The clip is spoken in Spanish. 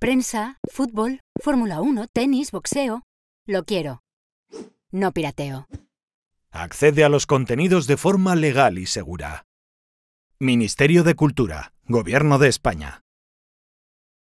Prensa, fútbol, Fórmula 1, tenis, boxeo. Lo quiero. No pirateo. Accede a los contenidos de forma legal y segura. Ministerio de Cultura, Gobierno de España.